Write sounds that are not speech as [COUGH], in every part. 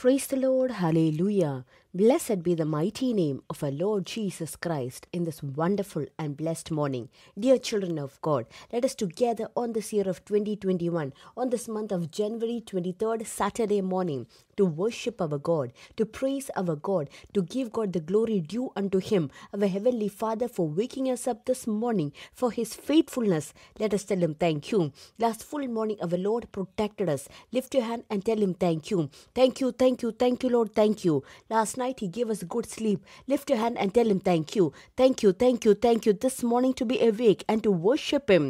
Praise the Lord, Hallelujah. Blessed be the mighty name of our Lord Jesus Christ in this wonderful and blessed morning. Dear children of God, let us together on this year of 2021, on this month of January 23rd, Saturday morning, to worship our God, to praise our God, to give God the glory due unto Him, our Heavenly Father, for waking us up this morning, for His faithfulness. Let us tell Him thank you. Last full morning, our Lord protected us. Lift your hand and tell Him thank you. Thank you, thank you, thank you, Lord, thank you. Last night he gave us good sleep. Lift your hand and tell him thank you. Thank you, thank you, thank you this morning to be awake and to worship him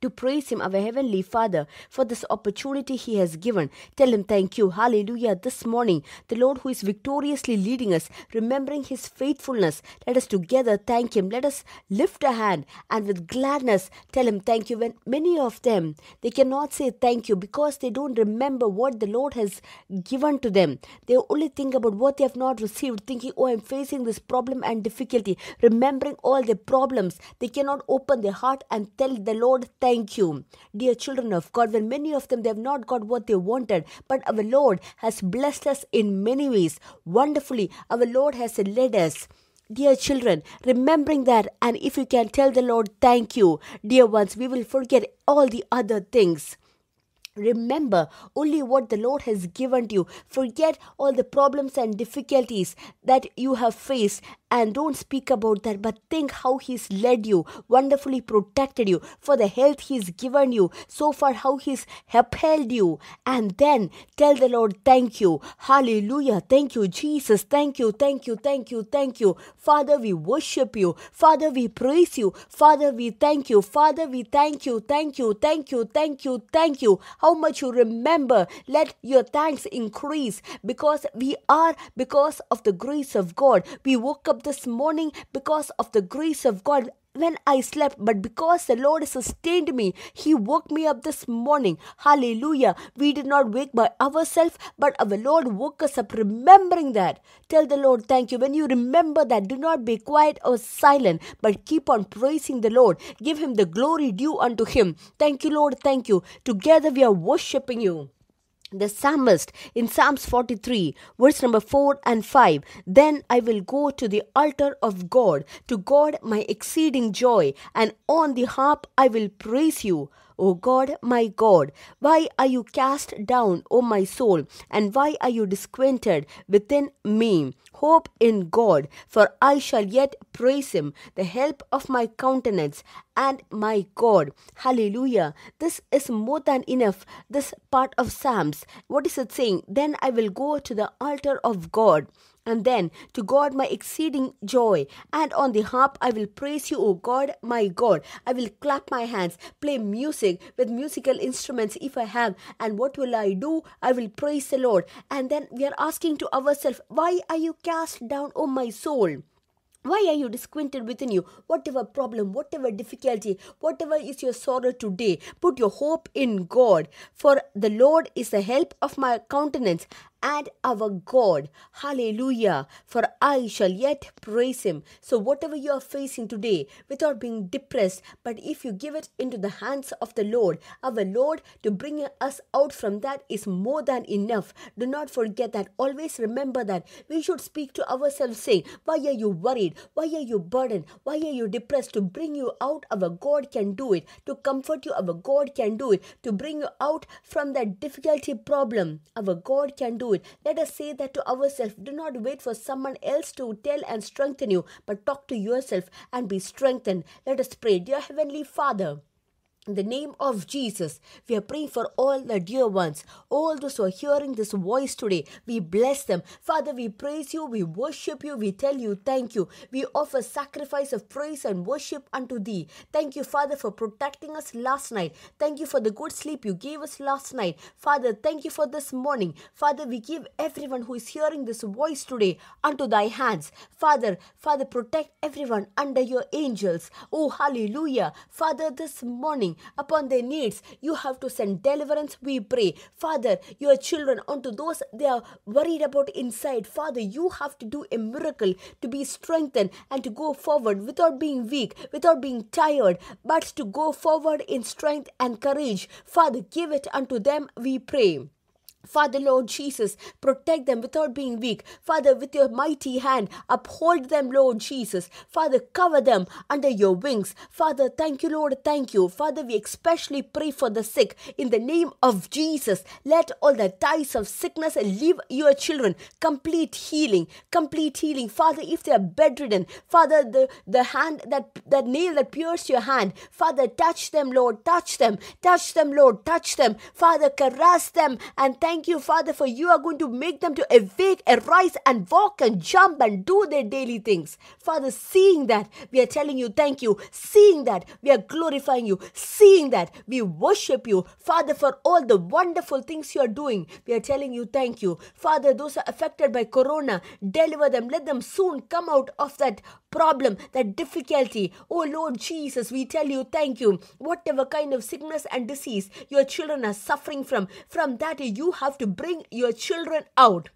to praise Him, our Heavenly Father, for this opportunity He has given. Tell Him thank you. Hallelujah. This morning, the Lord who is victoriously leading us, remembering His faithfulness, let us together thank Him. Let us lift a hand and with gladness tell Him thank you. When many of them, they cannot say thank you because they don't remember what the Lord has given to them. They only think about what they have not received, thinking, oh, I'm facing this problem and difficulty. Remembering all their problems, they cannot open their heart and tell the Lord, Thank you, dear children of God, when many of them they have not got what they wanted, but our Lord has blessed us in many ways. Wonderfully, our Lord has led us. Dear children, remembering that, and if you can tell the Lord, thank you. Dear ones, we will forget all the other things. Remember only what the Lord has given to you. Forget all the problems and difficulties that you have faced and don't speak about that, but think how He's led you, wonderfully protected you, for the health He's given you, so far how He's upheld you. And then tell the Lord, Thank you. Hallelujah. Thank you, Jesus. Thank you, thank you, thank you, thank you. Father, we worship you. Father, we praise you. Father, we thank you. Father, we thank you, thank you, thank you, thank you, thank you. Thank you how much you remember. Let your thanks increase because we are because of the grace of God. We woke up this morning because of the grace of God when I slept, but because the Lord sustained me, He woke me up this morning. Hallelujah. We did not wake by ourselves, but our Lord woke us up remembering that. Tell the Lord, thank you. When you remember that, do not be quiet or silent, but keep on praising the Lord. Give Him the glory due unto Him. Thank you, Lord. Thank you. Together we are worshiping you the psalmist in Psalms 43, verse number 4 and 5 Then I will go to the altar of God, to God my exceeding joy, and on the harp I will praise you. O God, my God, why are you cast down, O my soul, and why are you disquieted within me? hope in God, for I shall yet praise him, the help of my countenance and my God. Hallelujah. This is more than enough. This part of Psalms. What is it saying? Then I will go to the altar of God. And then to God my exceeding joy, and on the harp I will praise you, O God, my God. I will clap my hands, play music with musical instruments if I have. And what will I do? I will praise the Lord. And then we are asking to ourselves, why are you cast down, O oh my soul. Why are you disquieted within you? Whatever problem, whatever difficulty, whatever is your sorrow today, put your hope in God. For the Lord is the help of my countenance and our God. Hallelujah. For I shall yet praise him. So, whatever you are facing today, without being depressed, but if you give it into the hands of the Lord, our Lord to bring us out from that is more than enough. Do not forget that. Always remember that. We should speak to ourselves saying, Why are you worried? Why are you burdened? Why are you depressed? To bring you out, our God can do it. To comfort you, our God can do it. To bring you out from that difficulty problem, our God can do it it. Let us say that to ourselves. Do not wait for someone else to tell and strengthen you, but talk to yourself and be strengthened. Let us pray. Dear Heavenly Father, in the name of Jesus, we are praying for all the dear ones, all those who are hearing this voice today. We bless them. Father, we praise you, we worship you, we tell you thank you. We offer sacrifice of praise and worship unto thee. Thank you, Father, for protecting us last night. Thank you for the good sleep you gave us last night. Father, thank you for this morning. Father, we give everyone who is hearing this voice today unto thy hands. Father, Father, protect everyone under your angels. Oh, hallelujah. Father, this morning, upon their needs. You have to send deliverance, we pray. Father, your children, unto those they are worried about inside, Father, you have to do a miracle to be strengthened and to go forward without being weak, without being tired, but to go forward in strength and courage. Father, give it unto them, we pray. Father, Lord Jesus, protect them without being weak. Father, with your mighty hand, uphold them, Lord Jesus. Father, cover them under your wings. Father, thank you, Lord, thank you. Father, we especially pray for the sick. In the name of Jesus, let all the ties of sickness leave your children. Complete healing, complete healing. Father, if they are bedridden, Father, the, the hand, that, that nail that pierced your hand, Father, touch them, Lord, touch them, touch them, Lord, touch them. Father, caress them and thank thank you, Father, for you are going to make them to awake, arise, and walk and jump and do their daily things. Father, seeing that, we are telling you thank you. Seeing that, we are glorifying you. Seeing that, we worship you. Father, for all the wonderful things you are doing, we are telling you thank you. Father, those are affected by corona, deliver them. Let them soon come out of that problem, that difficulty. Oh Lord Jesus, we tell you thank you. Whatever kind of sickness and disease your children are suffering from, from that you have to bring your children out.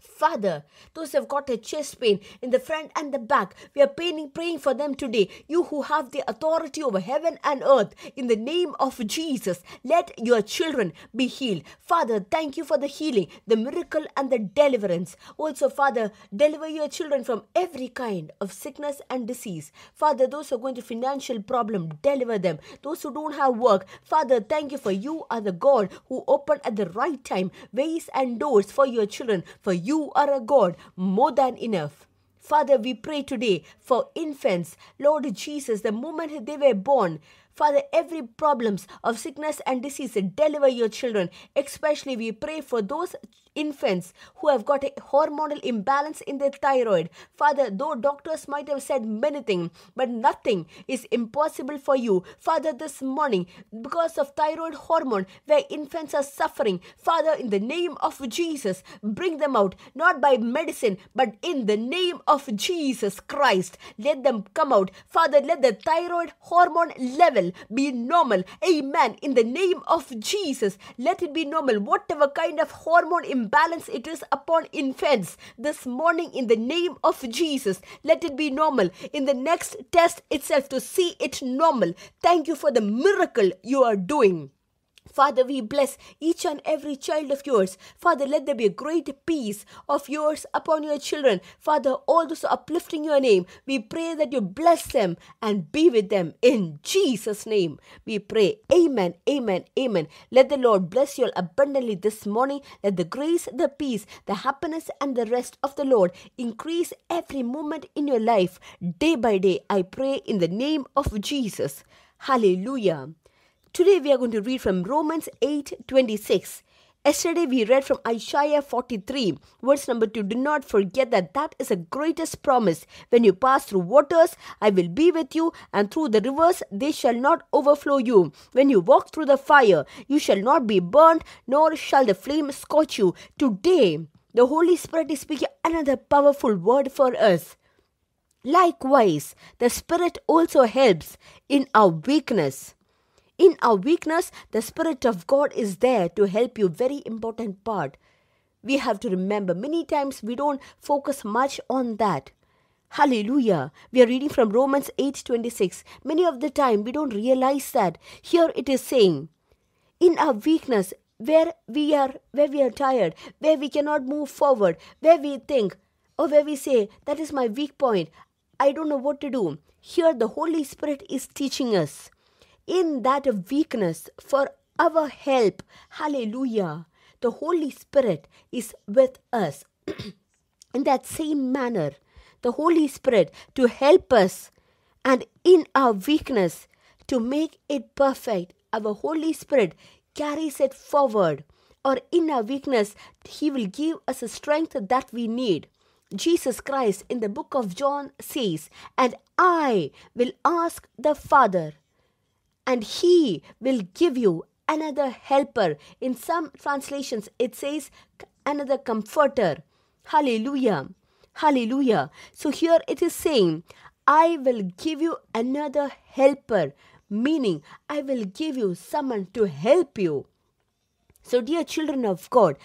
Father, those who have got a chest pain in the front and the back, we are praying, praying for them today. You who have the authority over heaven and earth, in the name of Jesus, let your children be healed. Father, thank you for the healing, the miracle, and the deliverance. Also, Father, deliver your children from every kind of sickness and disease. Father, those who are going to financial problem, deliver them. Those who don't have work, Father, thank you for you are the God who opened at the right time ways and doors for your children, for you you are a God more than enough. Father, we pray today for infants, Lord Jesus, the moment they were born. Father, every problems of sickness and disease, deliver your children. Especially we pray for those infants who have got a hormonal imbalance in their thyroid. Father, though doctors might have said many things, but nothing is impossible for you. Father, this morning, because of thyroid hormone, where infants are suffering, Father, in the name of Jesus, bring them out, not by medicine, but in the name of Jesus Christ. Let them come out. Father, let the thyroid hormone level be normal. Amen. In the name of Jesus, let it be normal. Whatever kind of hormone imbalance imbalance it is upon infants. This morning, in the name of Jesus, let it be normal. In the next test itself, to see it normal. Thank you for the miracle you are doing. Father, we bless each and every child of yours. Father, let there be a great peace of yours upon your children. Father, all those uplifting your name, we pray that you bless them and be with them in Jesus' name. We pray. Amen, amen, amen. Let the Lord bless you all abundantly this morning. Let the grace, the peace, the happiness, and the rest of the Lord increase every moment in your life, day by day. I pray in the name of Jesus. Hallelujah. Today we are going to read from Romans 8:26. Yesterday we read from Isaiah 43, verse number 2. Do not forget that that is the greatest promise. When you pass through waters, I will be with you, and through the rivers, they shall not overflow you. When you walk through the fire, you shall not be burned, nor shall the flame scorch you. Today, the Holy Spirit is speaking another powerful word for us. Likewise, the Spirit also helps in our weakness. In our weakness, the Spirit of God is there to help you. Very important part. We have to remember. Many times we don't focus much on that. Hallelujah. We are reading from Romans 8:26. Many of the time we don't realize that. Here it is saying, in our weakness, where we are where we are tired, where we cannot move forward, where we think, or where we say, that is my weak point. I don't know what to do. Here the Holy Spirit is teaching us in that weakness for our help. Hallelujah. The Holy Spirit is with us. [CLEARS THROAT] in that same manner, the Holy Spirit to help us and in our weakness to make it perfect. Our Holy Spirit carries it forward, or in our weakness, He will give us the strength that we need. Jesus Christ in the book of John says, And I will ask the Father and he will give you another helper. In some translations, it says another comforter. Hallelujah. Hallelujah. So here it is saying, I will give you another helper, meaning I will give you someone to help you. So, dear children of God,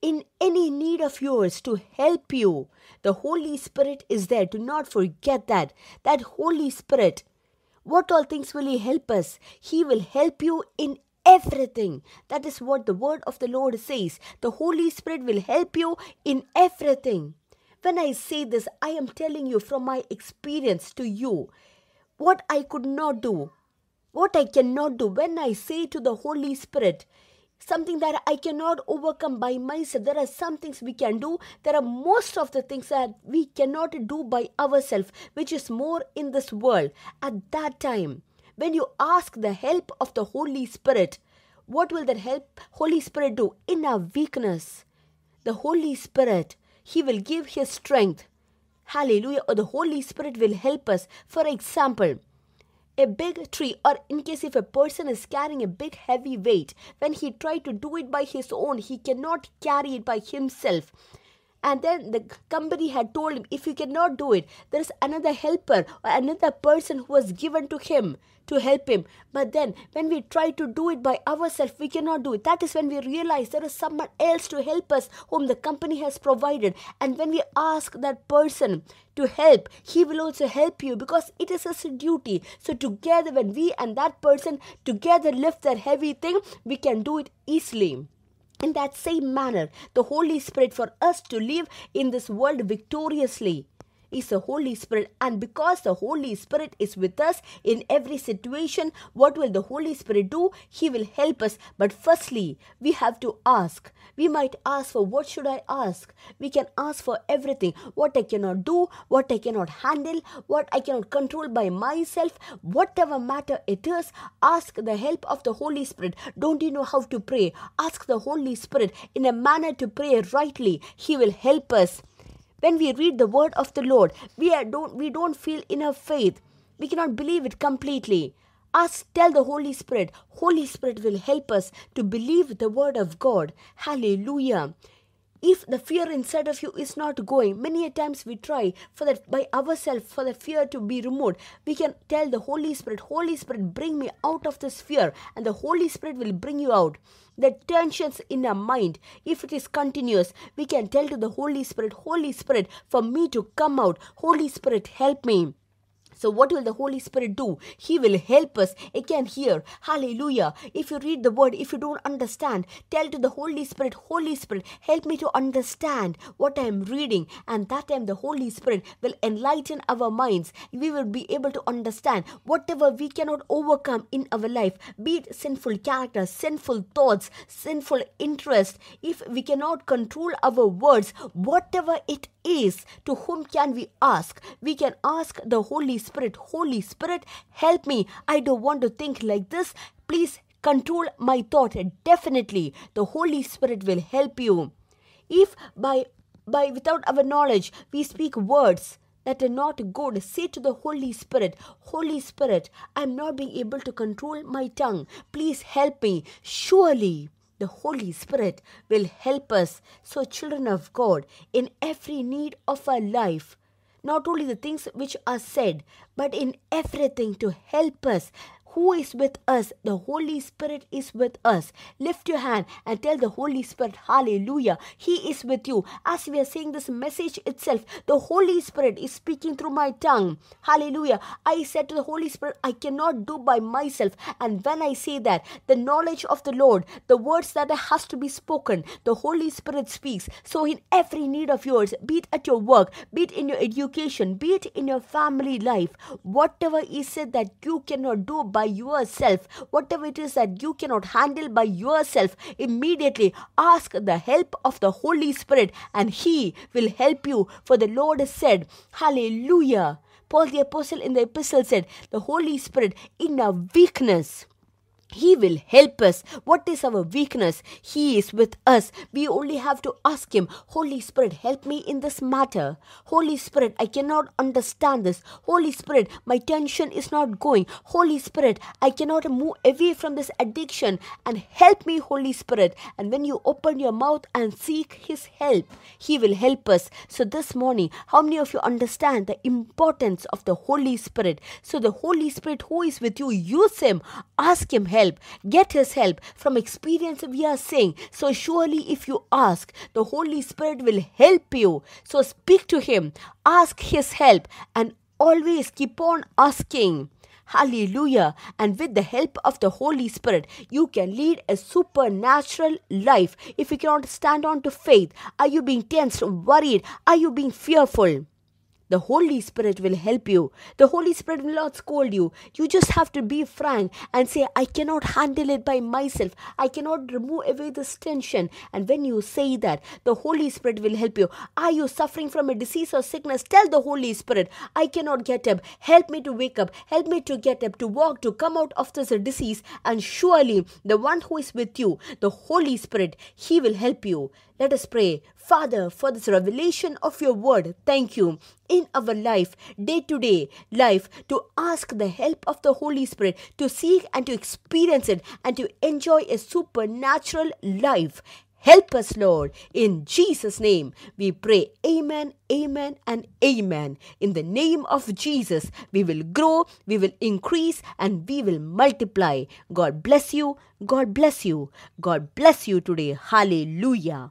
in any need of yours to help you, the Holy Spirit is there. Do not forget that. That Holy Spirit what all things will He help us? He will help you in everything. That is what the word of the Lord says. The Holy Spirit will help you in everything. When I say this, I am telling you from my experience to you what I could not do, what I cannot do. When I say to the Holy Spirit, something that I cannot overcome by myself. There are some things we can do. There are most of the things that we cannot do by ourselves, which is more in this world. At that time, when you ask the help of the Holy Spirit, what will that help Holy Spirit do? In our weakness, the Holy Spirit, He will give His strength. Hallelujah. Or the Holy Spirit will help us. For example, a big tree or in case if a person is carrying a big heavy weight when he try to do it by his own he cannot carry it by himself and then the company had told him, if you cannot do it, there is another helper or another person who was given to him to help him. But then when we try to do it by ourselves, we cannot do it. That is when we realize there is someone else to help us whom the company has provided. And when we ask that person to help, he will also help you because it is his duty. So together, when we and that person together lift that heavy thing, we can do it easily in that same manner the Holy Spirit for us to live in this world victoriously is the Holy Spirit. And because the Holy Spirit is with us in every situation, what will the Holy Spirit do? He will help us. But firstly, we have to ask. We might ask for what should I ask? We can ask for everything. What I cannot do, what I cannot handle, what I cannot control by myself, whatever matter it is, ask the help of the Holy Spirit. Don't you know how to pray? Ask the Holy Spirit in a manner to pray rightly. He will help us. When we read the word of the Lord, we are, don't we don't feel enough faith. We cannot believe it completely. Us tell the Holy Spirit. Holy Spirit will help us to believe the word of God. Hallelujah if the fear inside of you is not going many a times we try for that by ourselves for the fear to be removed we can tell the holy spirit holy spirit bring me out of this fear and the holy spirit will bring you out the tensions in our mind, if it is continuous, we can tell to the Holy Spirit, Holy Spirit, for me to come out. Holy Spirit, help me. So, what will the Holy Spirit do? He will help us again here. Hallelujah. If you read the word, if you don't understand, tell to the Holy Spirit, Holy Spirit, help me to understand what I am reading. And that time, the Holy Spirit will enlighten our minds. We will be able to understand whatever we cannot overcome in our life be it sinful character, sinful thoughts, sinful interest. If we cannot control our words, whatever it is, to whom can we ask? We can ask the Holy Spirit, Holy Spirit, help me. I don't want to think like this. Please control my thought. Definitely, the Holy Spirit will help you. If by by without our knowledge we speak words that are not good, say to the Holy Spirit, Holy Spirit, I'm not being able to control my tongue. Please help me. Surely the Holy Spirit will help us. So, children of God, in every need of our life, not only the things which are said, but in everything to help us who is with us? The Holy Spirit is with us. Lift your hand and tell the Holy Spirit, Hallelujah, He is with you. As we are saying this message itself, the Holy Spirit is speaking through my tongue. Hallelujah. I said to the Holy Spirit, I cannot do by myself. And when I say that, the knowledge of the Lord, the words that has to be spoken, the Holy Spirit speaks. So in every need of yours, be it at your work, be it in your education, be it in your family life, whatever is it that you cannot do by by yourself, whatever it is that you cannot handle by yourself, immediately ask the help of the Holy Spirit and He will help you. For the Lord has said, Hallelujah. Paul the Apostle in the epistle said, The Holy Spirit in our weakness he will help us. What is our weakness? He is with us. We only have to ask Him, Holy Spirit, help me in this matter. Holy Spirit, I cannot understand this. Holy Spirit, my tension is not going. Holy Spirit, I cannot move away from this addiction. And help me, Holy Spirit. And when you open your mouth and seek His help, He will help us. So this morning, how many of you understand the importance of the Holy Spirit? So the Holy Spirit who is with you, use Him, ask Him help help. Get His help from experience, we are saying. So, surely, if you ask, the Holy Spirit will help you. So, speak to Him, ask His help, and always keep on asking. Hallelujah. And with the help of the Holy Spirit, you can lead a supernatural life. If you cannot stand on to faith, are you being tensed, worried? Are you being fearful? The Holy Spirit will help you. The Holy Spirit will not scold you. You just have to be frank and say, I cannot handle it by myself. I cannot remove away this tension. And when you say that, the Holy Spirit will help you. Are you suffering from a disease or sickness? Tell the Holy Spirit, I cannot get up. Help me to wake up. Help me to get up, to walk, to come out of this disease. And surely the one who is with you, the Holy Spirit, he will help you. Let us pray. Father, for this revelation of your word, thank you in our life, day to day life, to ask the help of the Holy Spirit, to seek and to experience it, and to enjoy a supernatural life. Help us, Lord. In Jesus' name we pray. Amen, amen, and amen. In the name of Jesus, we will grow, we will increase, and we will multiply. God bless you. God bless you. God bless you today. Hallelujah.